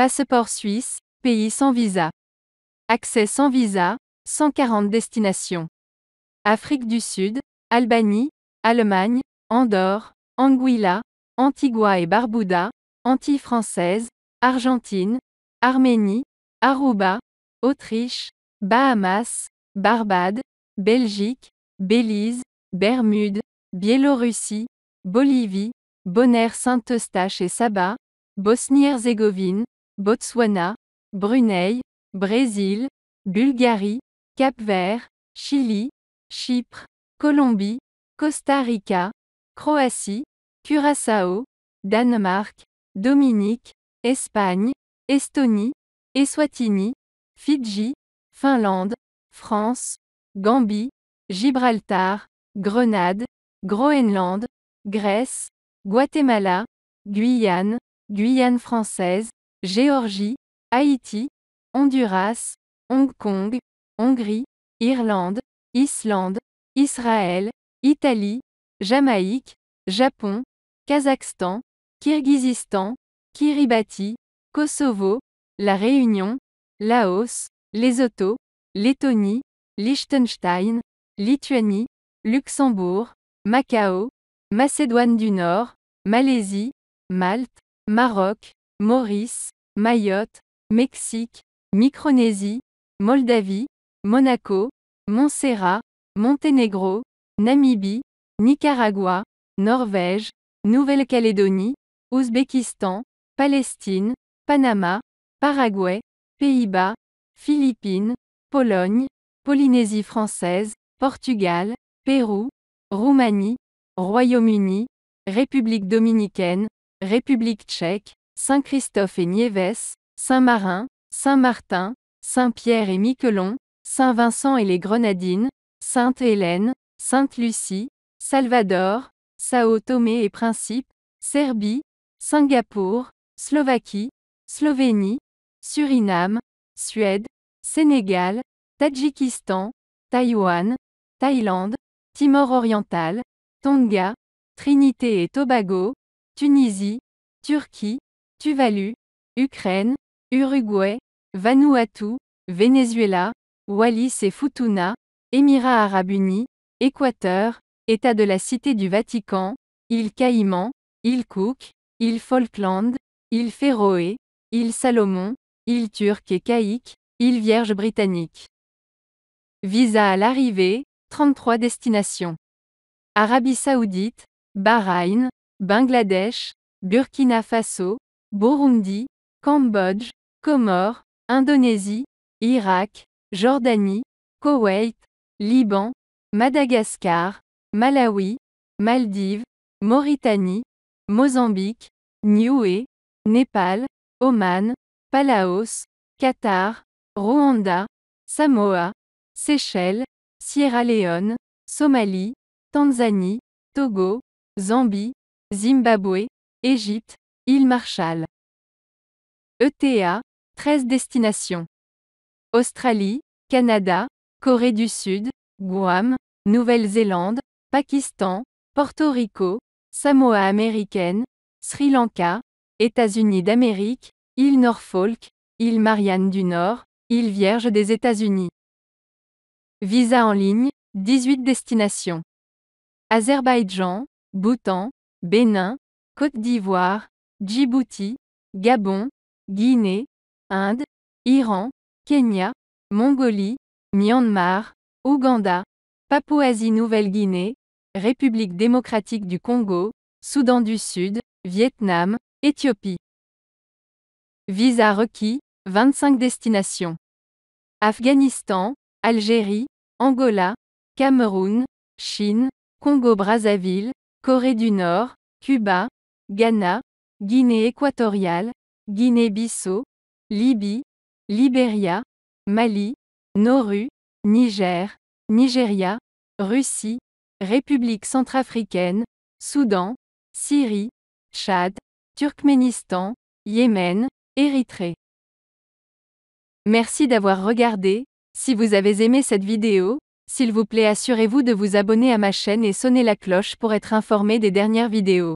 Passeport suisse, pays sans visa. Accès sans visa, 140 destinations. Afrique du Sud, Albanie, Allemagne, Andorre, Anguilla, Antigua et Barbuda, Antilles françaises, Argentine, Arménie, Aruba, Autriche, Bahamas, Barbade, Belgique, Belize, Bermude, Biélorussie, Bolivie, Bonaire-Saint-Eustache et Saba, Bosnie-Herzégovine, Botswana, Brunei, Brésil, Bulgarie, Cap-Vert, Chili, Chypre, Colombie, Costa Rica, Croatie, Curaçao, Danemark, Dominique, Espagne, Estonie, Eswatini, Fidji, Finlande, France, Gambie, Gibraltar, Grenade, Groenland, Grèce, Guatemala, Guyane, Guyane française, Géorgie, Haïti, Honduras, Hong Kong, Hongrie, Irlande, Islande, Israël, Italie, Jamaïque, Japon, Kazakhstan, Kirghizistan, Kiribati, Kosovo, La Réunion, Laos, Lesotho, Lettonie, Liechtenstein, Lituanie, Luxembourg, Macao, Macédoine du Nord, Malaisie, Malte, Maroc, Maurice, Mayotte, Mexique, Micronésie, Moldavie, Monaco, Montserrat, Monténégro, Namibie, Nicaragua, Norvège, Nouvelle-Calédonie, Ouzbékistan, Palestine, Panama, Paraguay, Pays-Bas, Philippines, Pologne, Polynésie française, Portugal, Pérou, Roumanie, Royaume-Uni, République dominicaine, République tchèque, Saint-Christophe et Niévès, Saint-Marin, Saint-Martin, Saint-Pierre et Miquelon, Saint-Vincent et les Grenadines, Sainte-Hélène, Sainte-Lucie, Salvador, Sao Tomé et Principe, Serbie, Singapour, Slovaquie, Slovénie, Suriname, Suède, Sénégal, Tadjikistan, Taïwan, Thaïlande, Timor oriental, Tonga, Trinité et Tobago, Tunisie, Turquie, Tuvalu, Ukraine, Uruguay, Vanuatu, Venezuela, Wallis et Futuna, Émirats arabes unis, Équateur, État de la Cité du Vatican, île Caïman, île Cook, île Falkland, île Féroé, île Salomon, île Turque et Caïque, île Vierge britannique. Visa à l'arrivée, 33 destinations. Arabie saoudite, Bahreïn, Bangladesh, Burkina Faso, Burundi, Cambodge, Comores, Indonésie, Irak, Jordanie, Koweït, Liban, Madagascar, Malawi, Maldives, Mauritanie, Mozambique, Niue, Népal, Oman, Palaos, Qatar, Rwanda, Samoa, Seychelles, Sierra Leone, Somalie, Tanzanie, Togo, Zambie, Zimbabwe, Égypte, Île Marshall. ETA, 13 destinations. Australie, Canada, Corée du Sud, Guam, Nouvelle-Zélande, Pakistan, Porto Rico, Samoa américaine, Sri Lanka, États-Unis d'Amérique, île Norfolk, île Marianne du Nord, île Vierge des États-Unis. Visa en ligne, 18 destinations. Azerbaïdjan, Bhoutan, Bénin, Côte d'Ivoire, Djibouti, Gabon, Guinée, Inde, Iran, Kenya, Mongolie, Myanmar, Ouganda, Papouasie-Nouvelle-Guinée, République démocratique du Congo, Soudan du Sud, Vietnam, Éthiopie. Visa requis, 25 destinations. Afghanistan, Algérie, Angola, Cameroun, Chine, Congo-Brazzaville, Corée du Nord, Cuba, Ghana, Guinée équatoriale, Guinée-Bissau, Libye, Libéria, Mali, Nauru, Niger, Nigeria, Russie, République centrafricaine, Soudan, Syrie, Tchad, Turkménistan, Yémen, Érythrée. Merci d'avoir regardé, si vous avez aimé cette vidéo, s'il vous plaît assurez-vous de vous abonner à ma chaîne et sonnez la cloche pour être informé des dernières vidéos.